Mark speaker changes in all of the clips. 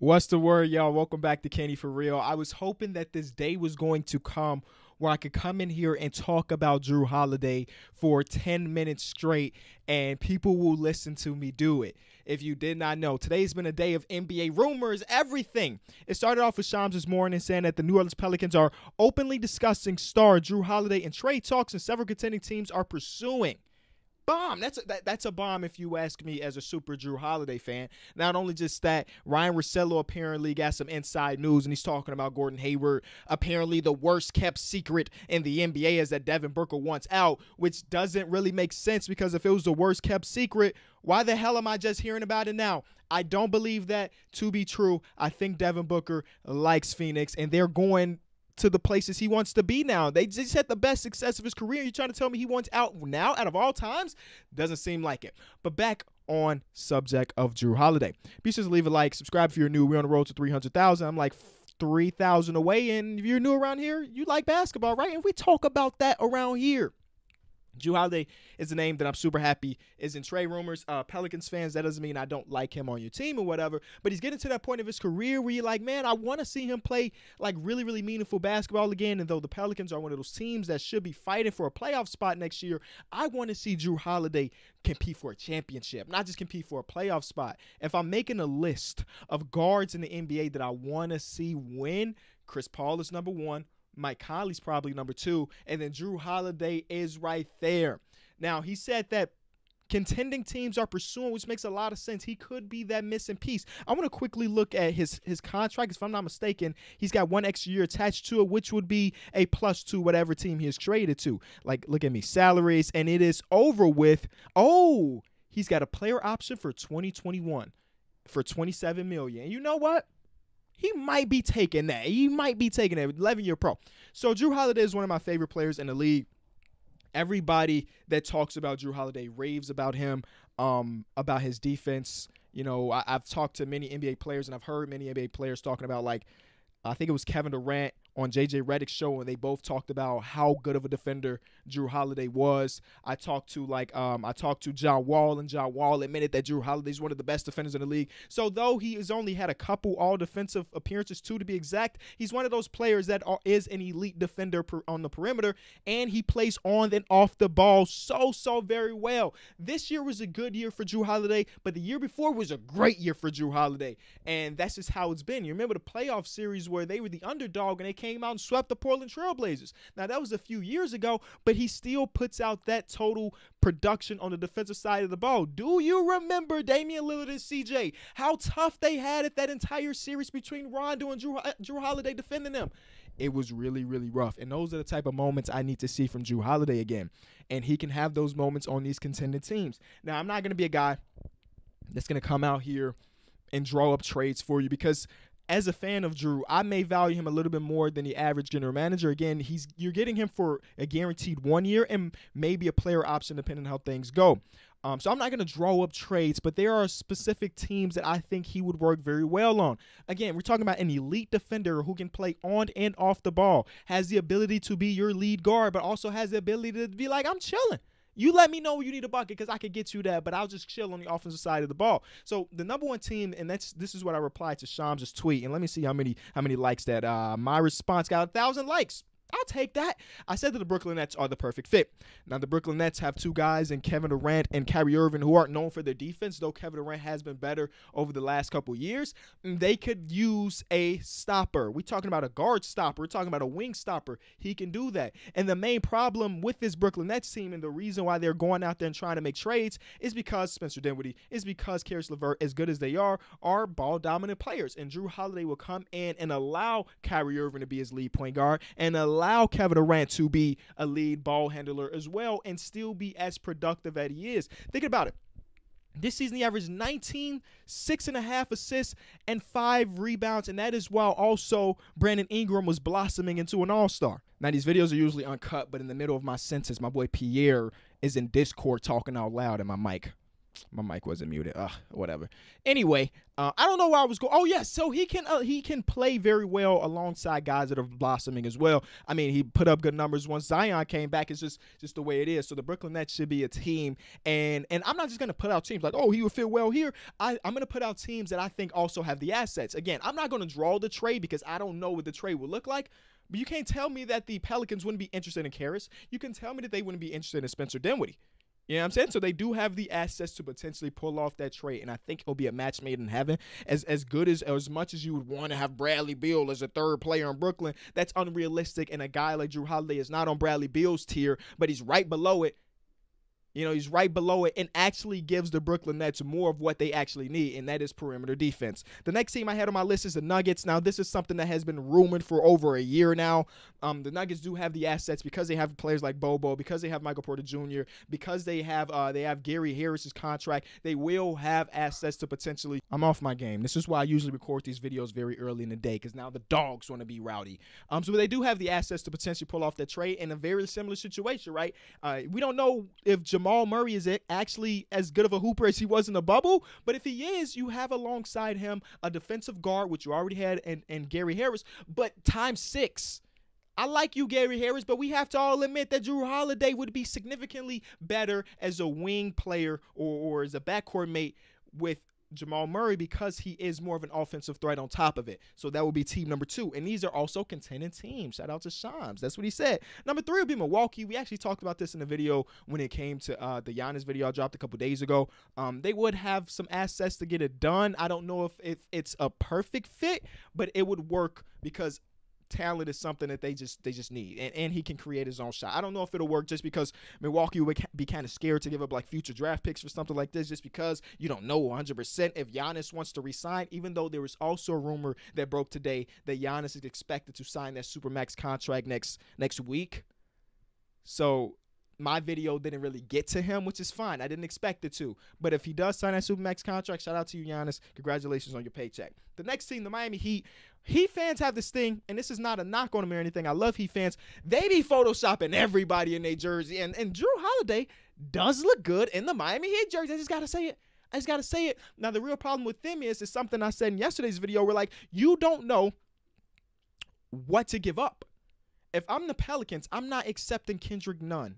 Speaker 1: What's the word, y'all? Welcome back to Candy for Real. I was hoping that this day was going to come where I could come in here and talk about Drew Holiday for 10 minutes straight and people will listen to me do it. If you did not know, today's been a day of NBA rumors, everything. It started off with Shams this morning saying that the New Orleans Pelicans are openly discussing star Drew Holiday and trade talks and several contending teams are pursuing bomb. That's a, that, that's a bomb if you ask me as a super Drew Holiday fan. Not only just that, Ryan Rossello apparently got some inside news and he's talking about Gordon Hayward. Apparently, the worst kept secret in the NBA is that Devin Booker wants out, which doesn't really make sense because if it was the worst kept secret, why the hell am I just hearing about it now? I don't believe that to be true. I think Devin Booker likes Phoenix and they're going to the places he wants to be now. They just had the best success of his career. You're trying to tell me he wants out now, out of all times? Doesn't seem like it. But back on subject of Drew Holiday. Be sure to leave a like, subscribe if you're new. We're on the road to 300,000. I'm like 3,000 away. And if you're new around here, you like basketball, right? And we talk about that around here. Drew Holiday is a name that I'm super happy is in trade rumors. Uh, Pelicans fans, that doesn't mean I don't like him on your team or whatever, but he's getting to that point of his career where you're like, man, I want to see him play like really, really meaningful basketball again. And though the Pelicans are one of those teams that should be fighting for a playoff spot next year, I want to see Drew Holiday compete for a championship, not just compete for a playoff spot. If I'm making a list of guards in the NBA that I want to see win, Chris Paul is number one. Mike Conley's probably number two, and then Drew Holiday is right there. Now he said that contending teams are pursuing, which makes a lot of sense. He could be that missing piece. I want to quickly look at his his contract. If I'm not mistaken, he's got one extra year attached to it, which would be a plus to whatever team he is traded to. Like, look at me, salaries, and it is over with. Oh, he's got a player option for 2021 for 27 million. you know what? he might be taking that. He might be taking that. 11 year pro. So Drew Holiday is one of my favorite players in the league. Everybody that talks about Drew Holiday raves about him, um, about his defense. You know, I, have talked to many NBA players and I've heard many NBA players talking about like I think it was Kevin Durant on JJ Reddick's show, and they both talked about how good of a defender Drew Holiday was. I talked to like um, I talked to John Wall, and John Wall admitted that Drew Holiday's one of the best defenders in the league. So though he has only had a couple All Defensive appearances, two to be exact, he's one of those players that are, is an elite defender per, on the perimeter, and he plays on and off the ball so so very well. This year was a good year for Drew Holiday, but the year before was a great year for Drew Holiday, and that's just how it's been. You remember the playoff series where they were the underdog and they came came out and swept the Portland Trailblazers. Now, that was a few years ago, but he still puts out that total production on the defensive side of the ball. Do you remember Damian Lillard and CJ? How tough they had it that entire series between Rondo and Drew, uh, Drew Holiday defending them it was really, really rough. And those are the type of moments I need to see from Drew Holiday again. And he can have those moments on these contending teams. Now, I'm not going to be a guy that's going to come out here and draw up trades for you because as a fan of Drew, I may value him a little bit more than the average general manager. Again, he's you're getting him for a guaranteed one year and maybe a player option depending on how things go. Um, so I'm not going to draw up trades, but there are specific teams that I think he would work very well on. Again, we're talking about an elite defender who can play on and off the ball, has the ability to be your lead guard, but also has the ability to be like, I'm chilling. You let me know when you need a bucket because I could get you that, but I'll just chill on the offensive side of the ball. So the number one team, and that's this is what I replied to Shams' tweet, and let me see how many how many likes that uh, my response got a thousand likes. I'll take that. I said that the Brooklyn Nets are the perfect fit. Now, the Brooklyn Nets have two guys in Kevin Durant and Kyrie Irving who aren't known for their defense, though Kevin Durant has been better over the last couple years. Mm, they could use a stopper. We're talking about a guard stopper. We're talking about a wing stopper. He can do that. And the main problem with this Brooklyn Nets team and the reason why they're going out there and trying to make trades is because Spencer Dinwiddie, is because Karis LeVert, as good as they are, are ball dominant players. And Drew Holiday will come in and allow Kyrie Irving to be his lead point guard and allow allow Kevin Durant to be a lead ball handler as well and still be as productive as he is. Think about it. This season, he averaged 19, six and a half assists, and five rebounds. And that is while also Brandon Ingram was blossoming into an all star. Now, these videos are usually uncut, but in the middle of my sentence, my boy Pierre is in Discord talking out loud in my mic my mic wasn't muted. Ugh, whatever. Anyway, uh, I don't know where I was going. Oh yes, yeah, so he can uh, he can play very well alongside guys that are blossoming as well. I mean, he put up good numbers once Zion came back. It's just just the way it is. So the Brooklyn Nets should be a team, and and I'm not just gonna put out teams like oh he would feel well here. I I'm gonna put out teams that I think also have the assets. Again, I'm not gonna draw the trade because I don't know what the trade will look like. But you can't tell me that the Pelicans wouldn't be interested in Karras. You can tell me that they wouldn't be interested in Spencer Dinwiddie. You know what I'm saying? So they do have the assets to potentially pull off that trade, and I think he'll be a match made in heaven. As as good as as much as you would want to have Bradley Beal as a third player in Brooklyn, that's unrealistic. And a guy like Drew Holiday is not on Bradley Beal's tier, but he's right below it. You know, he's right below it and actually gives the Brooklyn Nets more of what they actually need, and that is perimeter defense. The next team I had on my list is the Nuggets. Now, this is something that has been rumored for over a year now. Um, the Nuggets do have the assets because they have players like Bobo, because they have Michael Porter Jr., because they have uh, they have Gary Harris's contract. They will have assets to potentially. I'm off my game. This is why I usually record these videos very early in the day because now the dogs want to be rowdy. Um, so they do have the assets to potentially pull off that trade in a very similar situation, right? Uh, we don't know if. Jam Jamal Murray is actually as good of a hooper as he was in the bubble. But if he is, you have alongside him a defensive guard, which you already had, and, and Gary Harris, but times six. I like you, Gary Harris, but we have to all admit that Drew Holiday would be significantly better as a wing player or, or as a backcourt mate with Jamal Murray because he is more of an offensive threat on top of it. So that would be team number two. And these are also contending teams. Shout out to Shams. That's what he said. Number three would be Milwaukee. We actually talked about this in the video when it came to uh, the Giannis video I dropped a couple days ago. Um, they would have some assets to get it done. I don't know if, if it's a perfect fit, but it would work because talent is something that they just they just need, and and he can create his own shot. I don't know if it'll work just because Milwaukee would be kind of scared to give up like future draft picks for something like this, just because you don't know 100 percent if Giannis wants to resign. Even though there was also a rumor that broke today that Giannis is expected to sign that supermax contract next next week. So my video didn't really get to him, which is fine. I didn't expect it to. But if he does sign that Supermax contract, shout out to you, Giannis. Congratulations on your paycheck. The next team, the Miami Heat. Heat fans have this thing, and this is not a knock on them or anything. I love Heat fans. They be photoshopping everybody in their jersey. And, and Drew Holiday does look good in the Miami Heat jersey. I just got to say it. I just got to say it. Now, the real problem with them is, is something I said in yesterday's video. We're like, you don't know what to give up. If I'm the Pelicans, I'm not accepting Kendrick Nunn.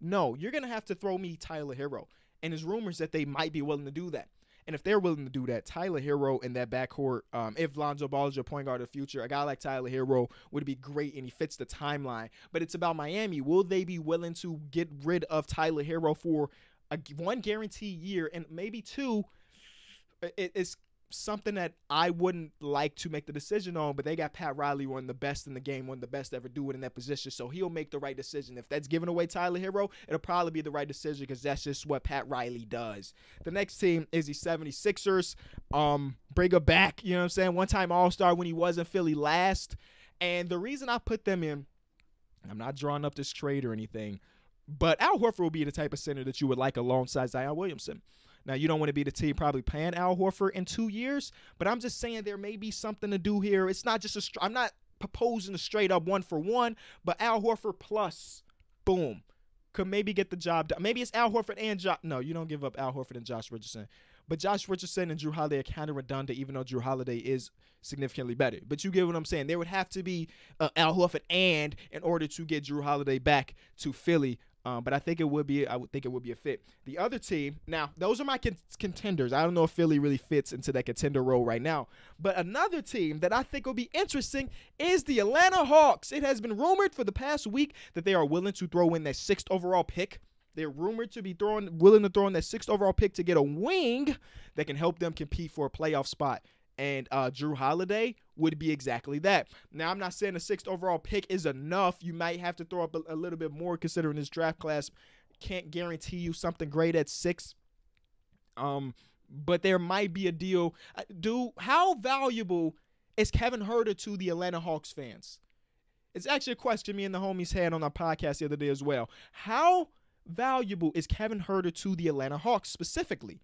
Speaker 1: No, you're going to have to throw me Tyler Hero. And there's rumors that they might be willing to do that. And if they're willing to do that, Tyler Hero in that backcourt, um, if Lonzo Ball is your point guard of the future, a guy like Tyler Hero would be great and he fits the timeline. But it's about Miami. Will they be willing to get rid of Tyler Hero for a, one guarantee year and maybe two? It, it's something that I wouldn't like to make the decision on, but they got Pat Riley, one of the best in the game, one of the best ever do it in that position. So he'll make the right decision. If that's giving away Tyler Hero, it'll probably be the right decision because that's just what Pat Riley does. The next team is the 76ers. Um, bring him back, you know what I'm saying? One time All Star when he was in Philly last. And the reason I put them in, I'm not drawing up this trade or anything, but Al Horford will be the type of center that you would like alongside Zion Williamson. Now, you don't want to be the team probably paying Al Horford in two years, but I'm just saying there may be something to do here. It's not just a, I'm not proposing a straight up one for one, but Al Horford plus, boom, could maybe get the job done. Maybe it's Al Horford and Josh. No, you don't give up Al Horford and Josh Richardson. But Josh Richardson and Drew Holiday are kind of redundant, even though Drew Holiday is significantly better. But you get what I'm saying. There would have to be uh, Al Horford and in order to get Drew Holiday back to Philly um, but I think it would be I would think it would be a fit. The other team now, those are my con- contenders. I don't know if Philly really fits into that contender role right now. But another team that I think will be interesting is the Atlanta Hawks. It has been rumored for the past week that they are willing to throw in their sixth overall pick. They're rumored to be throwing willing to throw in their sixth overall pick to get a wing that can help them compete for a playoff spot and uh, Drew Holiday would be exactly that. Now, I'm not saying a sixth overall pick is enough. You might have to throw up a, a little bit more considering this draft class can't guarantee you something great at six. Um, but there might be a deal. Uh, do how valuable is Kevin Herter to the Atlanta Hawks fans? It's actually a question me and the homies had on our podcast the other day as well. How valuable is Kevin Herter to the Atlanta Hawks specifically?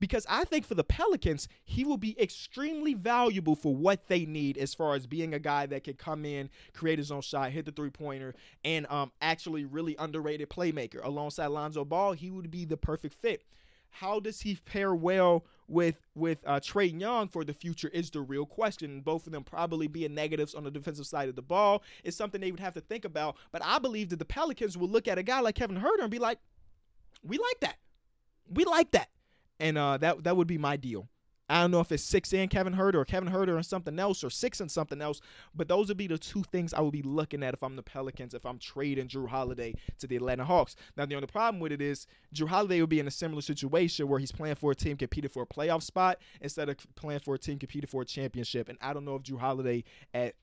Speaker 1: because I think for the Pelicans, he will be extremely valuable for what they need as far as being a guy that can come in, create his own shot, hit the three pointer, and um, actually really underrated playmaker. Alongside Lonzo Ball, he would be the perfect fit. How does he pair well with with uh, Trey Young for the future is the real question. Both of them probably being negatives on the defensive side of the ball is something they would have to think about. But I believe that the Pelicans will look at a guy like Kevin Herter and be like, "We like that. We like that." and uh, that that would be my deal. I don't know if it's six and Kevin Herter or Kevin Herter and something else or six and something else, but those would be the two things I would be looking at if I'm the Pelicans, if I'm trading Drew Holiday to the Atlanta Hawks. Now, the only problem with it is Drew Holiday would be in a similar situation where he's playing for a team competing for a playoff spot instead of playing for a team competing for a championship. And I don't know if Drew Holiday at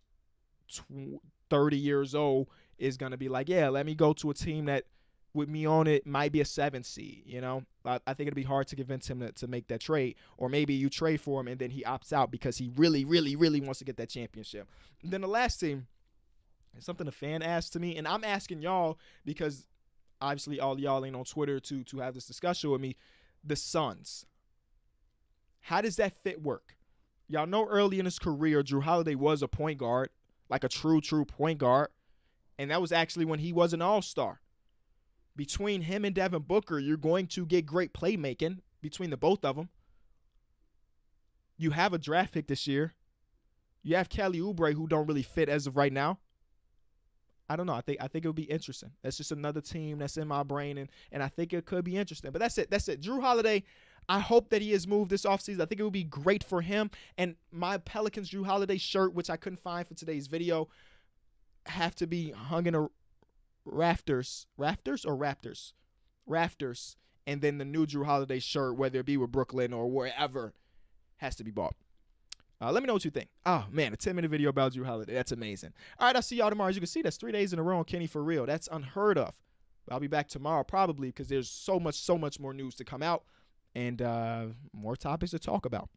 Speaker 1: 30 years old is going to be like, yeah, let me go to a team that – with me on it might be a seven seed. You know, I, I, think it'd be hard to convince him to, to make that trade. Or maybe you trade for him and then he opts out because he really, really, really wants to get that championship. And then the last team, is something a fan asked to me, and I'm asking y'all because obviously all y'all ain't on Twitter to to have this discussion with me. The Suns. How does that fit work? Y'all know early in his career, Drew Holiday was a point guard, like a true, true point guard. And that was actually when he was an all star between him and Devin Booker, you're going to get great playmaking between the both of them. You have a draft pick this year. You have Kelly Oubre, who don't really fit as of right now. I don't know. I think I think it would be interesting. That's just another team that's in my brain, and and I think it could be interesting. But that's it. That's it. Drew Holiday. I hope that he has moved this offseason. I think it would be great for him. And my Pelicans Drew Holiday shirt, which I couldn't find for today's video, have to be hung in a rafters, rafters or raptors, rafters, and then the new Drew Holiday shirt, whether it be with Brooklyn or wherever, has to be bought. Uh, let me know what you think. Oh man, a 10 minute video about Drew Holiday. That's amazing. All right, I'll see y'all tomorrow. As you can see, that's three days in a row on Kenny for real. That's unheard of. I'll be back tomorrow probably because there's so much, so much more news to come out and uh, more topics to talk about.